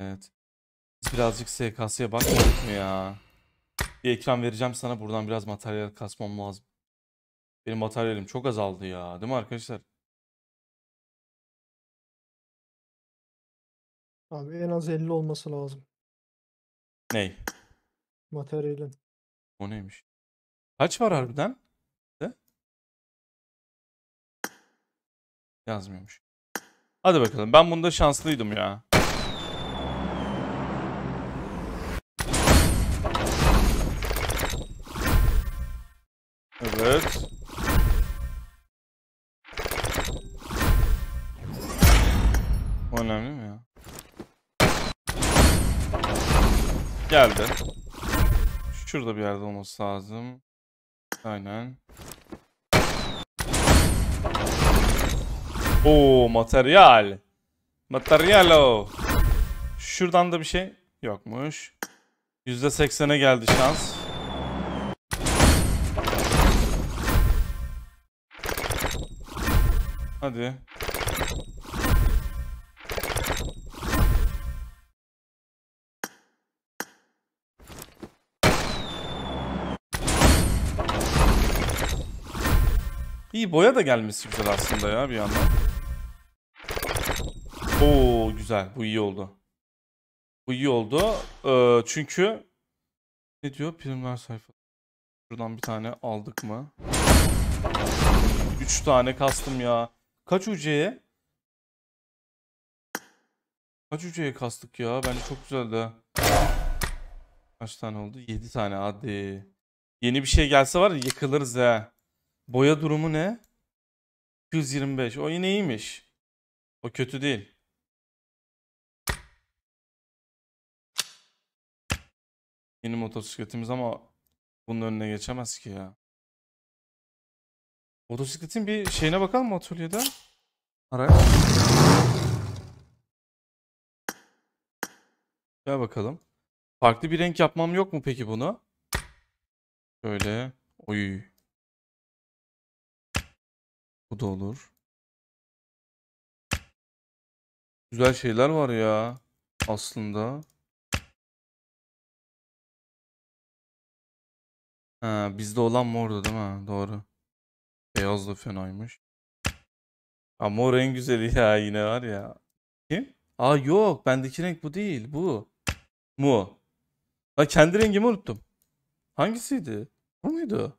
Evet. Biz birazcık SKS'ye bakmadık mı ya? Bir ekran vereceğim sana buradan biraz materyal kasmam lazım. Benim materyalim çok azaldı ya. Değil mi arkadaşlar? Abi en az 50 olması lazım. Ney? Materyalin. O neymiş? Kaç var harbiden? De? Yazmıyormuş. Hadi bakalım. Ben bunda şanslıydım ya. Evet. önemli mi ya? Geldi. Şurada bir yerde olması lazım. Aynen. Oo materyal. Materyal o. Şuradan da bir şey yokmuş. %80'e geldi şans. Hadi. İyi boya da gelmesi güzel aslında ya bir yandan. Oo güzel. Bu iyi oldu. Bu iyi oldu. Ee, çünkü ne diyor? Primler sayfa. Şuradan bir tane aldık mı? 3 tane kastım ya. Kaç hücreye? Kaç hücreye kastık ya? Bence çok güzeldi ha. Kaç tane oldu? 7 tane hadi. Yeni bir şey gelse var ya yıkılırız he. Boya durumu ne? 225. O yine iyiymiş. O kötü değil. Yeni motosikletimiz ama bunun önüne geçemez ki ya. Motosikletin bir şeyine bakalım mı atölyede? Araya. Gel bakalım. Farklı bir renk yapmam yok mu peki bunu? Şöyle. Oy. Bu da olur. Güzel şeyler var ya aslında. Ha, bizde olan mı orada değil mi? Doğru. Beyaz da fenaymış. Ama o renk güzel ya yine var ya. Kim? Aa yok bendeki renk bu değil bu. Mu. Ha kendi rengimi unuttum. Hangisiydi? Bu muydu?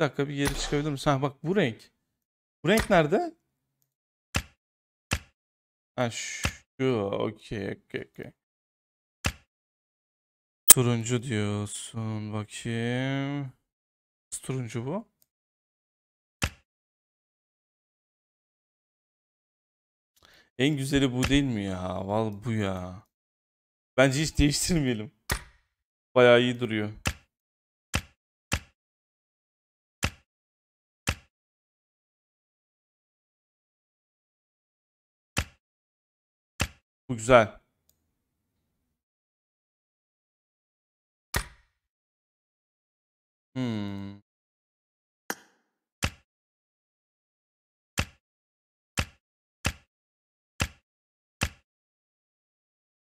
Bir dakika bir geri çıkabilir misin? Ha bak bu renk. Bu renk nerede? Ha şu. Okey okey okey. Turuncu diyorsun. Bakayım. turuncu bu? En güzeli bu değil mi ya? Val bu ya. Bence hiç değiştirmeyelim. Bayağı iyi duruyor. Bu güzel. Hmm.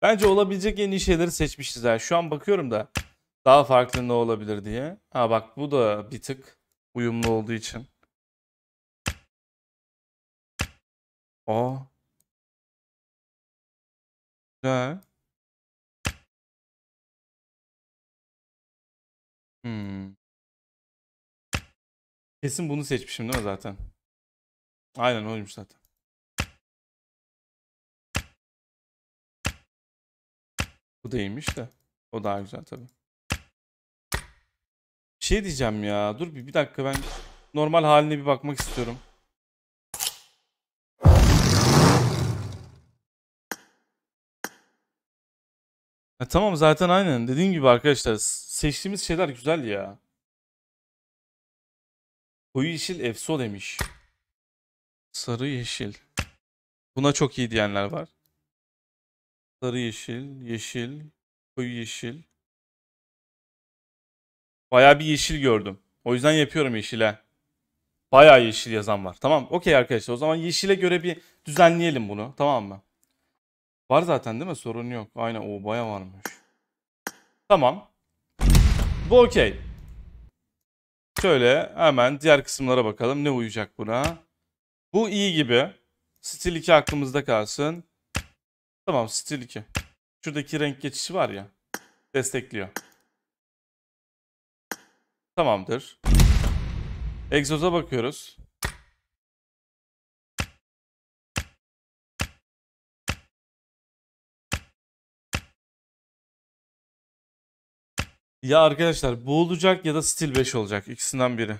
Bence olabilecek en iyi şeyleri seçmişiz. Yani şu an bakıyorum da daha farklı ne olabilir diye. Ha bak bu da bir tık uyumlu olduğu için. Aa. Ne? Hmm. Kesin bunu seçmişim değil mi zaten? Aynen oymuş zaten. Bu da iyiymiş de. O daha güzel tabii. Bir şey diyeceğim ya. Dur bir, bir dakika ben normal haline bir bakmak istiyorum. Ya tamam zaten aynen. Dediğim gibi arkadaşlar seçtiğimiz şeyler güzel ya. Koyu yeşil efso demiş. Sarı yeşil. Buna çok iyi diyenler var. Sarı yeşil, yeşil, koyu yeşil. Baya bir yeşil gördüm. O yüzden yapıyorum yeşile. Baya yeşil yazan var. Tamam okey arkadaşlar o zaman yeşile göre bir düzenleyelim bunu tamam mı? Var zaten değil mi? Sorun yok. Aynen o baya varmış. Tamam. Bu okey. Şöyle hemen diğer kısımlara bakalım. Ne uyacak buna? Bu iyi gibi. Stil 2 aklımızda kalsın. Tamam stil 2. Şuradaki renk geçişi var ya. Destekliyor. Tamamdır. Egzoza bakıyoruz. Ya arkadaşlar bu olacak ya da stil 5 olacak. ikisinden biri.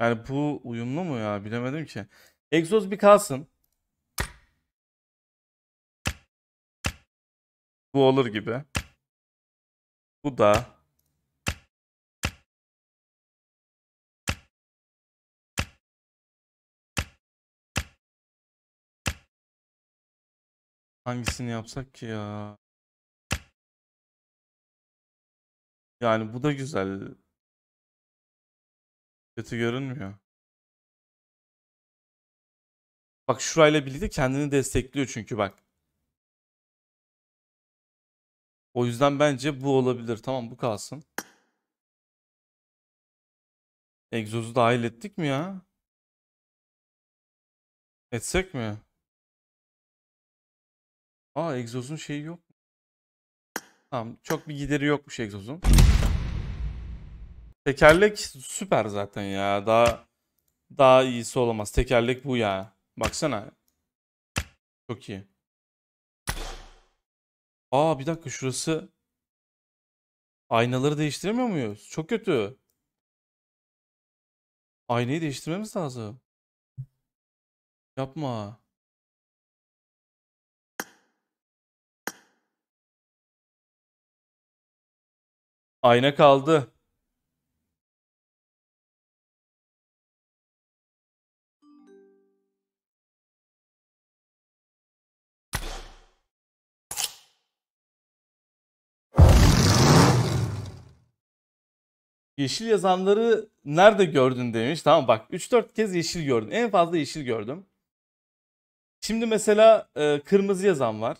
Yani bu uyumlu mu ya bilemedim ki. Egzoz bir kalsın. Bu olur gibi. Bu da. Hangisini yapsak ki ya? Yani bu da güzel. Kötü görünmüyor. Bak şurayla birlikte kendini destekliyor çünkü bak. O yüzden bence bu olabilir. Tamam bu kalsın. Egzozu dahil ettik mi ya? Etsek mi? Aa egzozun şeyi yok. Tamam çok bir gideri yokmuş egzozun. Tekerlek süper zaten ya. Daha daha iyisi olamaz. Tekerlek bu ya. Baksana. Çok iyi. Aa bir dakika şurası. Aynaları değiştiremiyor muyuz? Çok kötü. Aynayı değiştirmemiz lazım. Yapma. Ayna kaldı. Yeşil yazanları nerede gördün demiş. Tamam bak 3-4 kez yeşil gördüm. En fazla yeşil gördüm. Şimdi mesela e, kırmızı yazan var.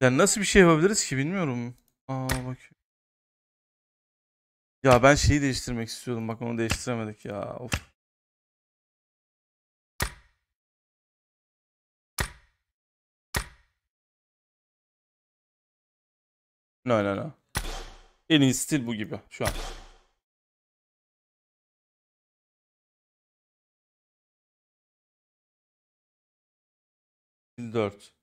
Yani nasıl bir şey yapabiliriz ki bilmiyorum. Aa bak. Ya ben şeyi değiştirmek istiyordum. Bak onu değiştiremedik ya. Of. No no no. En iyi stil bu gibi şu an. Stil 4.